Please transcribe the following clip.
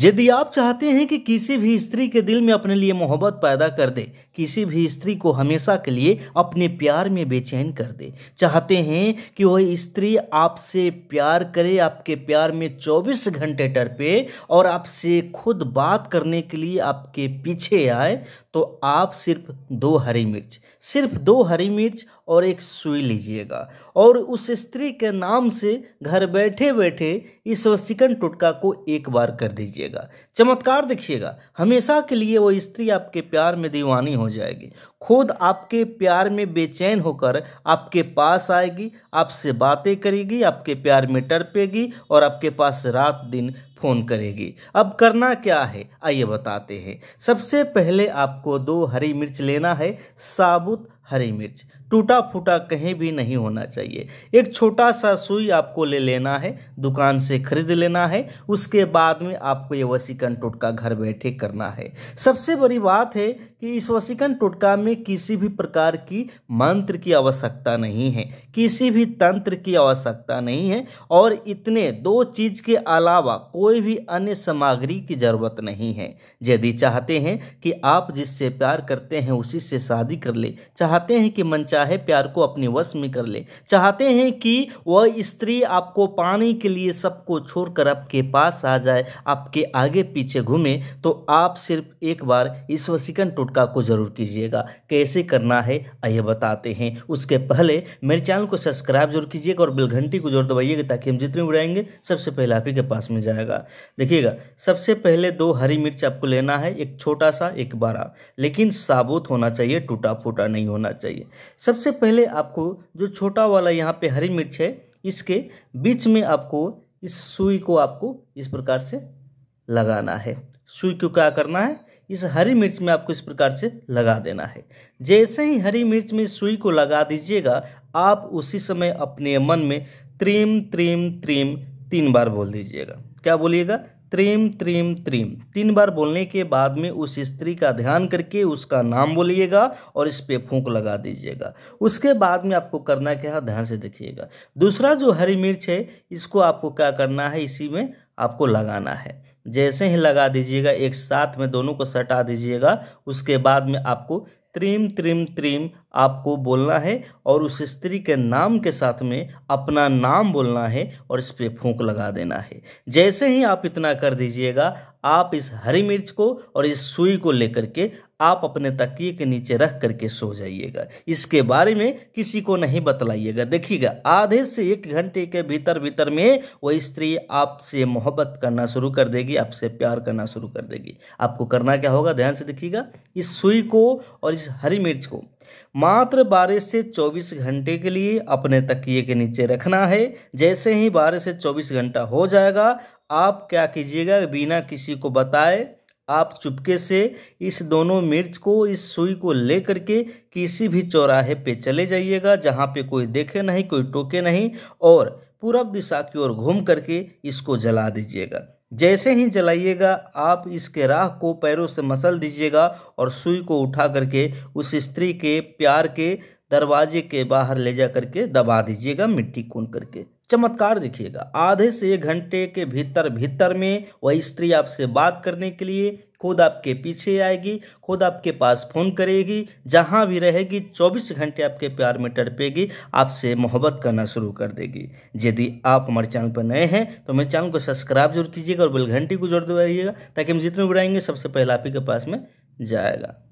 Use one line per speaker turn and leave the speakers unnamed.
यदि आप चाहते हैं कि किसी भी स्त्री के दिल में अपने लिए मोहब्बत पैदा कर दे किसी भी स्त्री को हमेशा के लिए अपने प्यार में बेचैन कर दे चाहते हैं कि वह स्त्री आपसे प्यार करे आपके प्यार में 24 घंटे टरपे और आपसे खुद बात करने के लिए आपके पीछे आए तो आप सिर्फ दो हरी मिर्च सिर्फ दो हरी मिर्च और एक सुई लीजिएगा और उस स्त्री के नाम से घर बैठे बैठे इस वस्तिकन टुटका को एक बार कर दीजिए देखिएगा चमत्कार देखिएगा हमेशा के लिए वो स्त्री आपके प्यार में दीवानी हो जाएगी खुद आपके प्यार में बेचैन होकर आपके पास आएगी आपसे बातें करेगी आपके प्यार में टरपेगी और आपके पास रात दिन फ़ोन करेगी अब करना क्या है आइए बताते हैं सबसे पहले आपको दो हरी मिर्च लेना है साबुत हरी मिर्च टूटा फूटा कहीं भी नहीं होना चाहिए एक छोटा सा सुई आपको ले लेना है दुकान से खरीद लेना है उसके बाद में आपको ये वसीकन टोटका घर बैठे करना है सबसे बड़ी बात है कि इस वसीकन टोटका में किसी भी प्रकार की मंत्र की आवश्यकता नहीं है किसी भी तंत्र की आवश्यकता नहीं है और इतने दो चीज़ के अलावा कोई भी अन्य सामग्री की ज़रूरत नहीं है यदि चाहते हैं कि आप जिससे प्यार करते हैं उसी से शादी कर ले चाहते चाहते हैं कि मनचाहे प्यार को अपने वश में कर ले चाहते हैं कि वह स्त्री आपको पाने के लिए सबको छोड़कर आपके पास आ जाए आपके आगे पीछे घूमे तो आप सिर्फ एक बार इस वसीकन टोटका को ज़रूर कीजिएगा कैसे करना है आइए बताते हैं उसके पहले मेरे चैनल को सब्सक्राइब जरूर कीजिएगा और बिलघंटी को जोर दबाइएगा ताकि हम जितने उड़ाएंगे सबसे पहले आप ही के पास में जाएगा देखिएगा सबसे पहले दो हरी मिर्च आपको लेना है एक छोटा सा एक बड़ा लेकिन साबुत होना चाहिए टूटा फूटा नहीं होना होना चाहिए सबसे पहले आपको जो छोटा वाला यहाँ पे हरी मिर्च है इसके बीच में आपको इस सुई को आपको इस प्रकार से लगाना है सुई को क्या करना है इस हरी मिर्च में आपको इस प्रकार से लगा देना है जैसे ही हरी मिर्च में सुई को लगा दीजिएगा आप उसी समय अपने मन में त्रिम त्रिम त्रिम तीन बार बोल दीजिएगा क्या बोलिएगा त्रीम त्रीम त्रीम तीन बार बोलने के बाद में उस स्त्री का ध्यान करके उसका नाम बोलिएगा और इस पर फूंक लगा दीजिएगा उसके बाद में आपको करना क्या है ध्यान से देखिएगा दूसरा जो हरी मिर्च है इसको आपको क्या करना है इसी में आपको लगाना है जैसे ही लगा दीजिएगा एक साथ में दोनों को सटा दीजिएगा उसके बाद में आपको त्रिम त्रिम त्रिम आपको बोलना है और उस स्त्री के नाम के साथ में अपना नाम बोलना है और इस पर फूंक लगा देना है जैसे ही आप इतना कर दीजिएगा आप इस हरी मिर्च को और इस सुई को लेकर के आप अपने तकिए के नीचे रख करके सो जाइएगा इसके बारे में किसी को नहीं बतलाइएगा देखिएगा आधे से एक घंटे के भीतर भीतर में वो स्त्री आपसे मोहब्बत करना शुरू कर देगी आपसे प्यार करना शुरू कर देगी आपको करना क्या होगा ध्यान से देखिएगा इस सुई को और इस हरी मिर्च को मात्र बारह से चौबीस घंटे के लिए अपने तकिए के नीचे रखना है जैसे ही बारह से चौबीस घंटा हो जाएगा आप क्या कीजिएगा बिना किसी को बताए आप चुपके से इस दोनों मिर्च को इस सुई को ले करके किसी भी चौराहे पे चले जाइएगा जहाँ पे कोई देखे नहीं कोई टोके नहीं और पूरब दिशा की ओर घूम करके इसको जला दीजिएगा जैसे ही जलाइएगा आप इसके राह को पैरों से मसल दीजिएगा और सुई को उठा करके उस स्त्री के प्यार के दरवाजे के बाहर ले जा करके दबा दीजिएगा मिट्टी कून करके चमत्कार देखिएगा आधे से एक घंटे के भीतर भीतर में वही स्त्री आपसे बात करने के लिए खुद आपके पीछे आएगी खुद आपके पास फ़ोन करेगी जहाँ भी रहेगी 24 घंटे आपके प्यार में टड़पेगी आपसे मोहब्बत करना शुरू कर देगी यदि आप हमारे चैनल पर नए हैं तो मेरे चैनल को सब्सक्राइब जरूर कीजिएगा और बिल घंटी को जोड़ दबाइएगा ताकि हम जितने बुराएंगे सबसे पहले आप ही के पास में जाएगा